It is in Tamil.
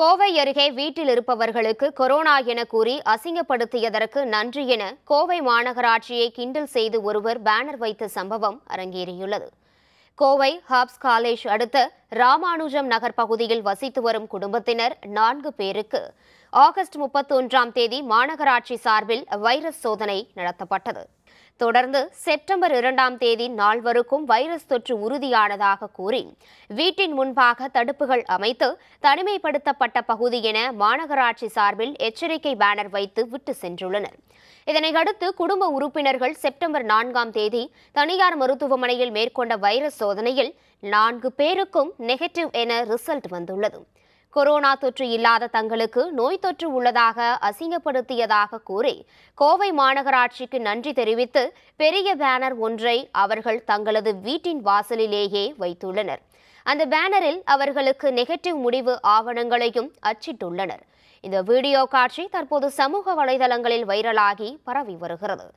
கோவை அருகே வீட்டில் இருப்பவர்களுக்கு கொரோனா என கூறி அசிங்கப்படுத்தியதற்கு நன்றி என கோவை மாநகராட்சியை கிண்டல் செய்து ஒருவர் பேனர் வைத்த சம்பவம் அரங்கேறியுள்ளது கோவை ஹாப்ஸ் காலேஜ் அடுத்த ராமானுஜம் நகர் பகுதியில் வசித்து வரும் குடும்பத்தினர் நான்கு பேருக்கு ஆகஸ்ட் முப்பத்தி ஒன்றாம் தேதி மாநகராட்சி சார்பில் வைரஸ் சோதனை நடத்தப்பட்டது தொடர்ந்து செப்டம்பர் இரண்டாம் தேதி நால்வருக்கும் வைரஸ் தொற்று உறுதியானதாக கூறி வீட்டின் முன்பாக தடுப்புகள் அமைத்து தனிமைப்படுத்தப்பட்ட பகுதி என மாநகராட்சி சார்பில் எச்சரிக்கை பேனர் வைத்து விட்டு சென்றுள்ளனர் இதனையடுத்து குடும்ப உறுப்பினர்கள் செப்டம்பர் நான்காம் தேதி தனியார் மருத்துவமனையில் மேற்கொண்ட வைரஸ் சோதனையில் நான்கு பேருக்கும் நெகட்டிவ் என ரிசல்ட் வந்துள்ளது கொரோனா தொற்று இல்லாத தங்களுக்கு நோய் தொற்று உள்ளதாக அசிங்கப்படுத்தியதாக கூறி கோவை மாநகராட்சிக்கு நன்றி தெரிவித்து பெரிய பேனர் ஒன்றை அவர்கள் தங்களது வீட்டின் வாசலிலேயே வைத்துள்ளனர் அந்த பேனரில் அவர்களுக்கு நெகட்டிவ் முடிவு ஆவணங்களையும் அச்சிட்டுள்ளனர் இந்த வீடியோ காட்சி தற்போது சமூக வலைதளங்களில் வைரலாகி பரவி வருகிறது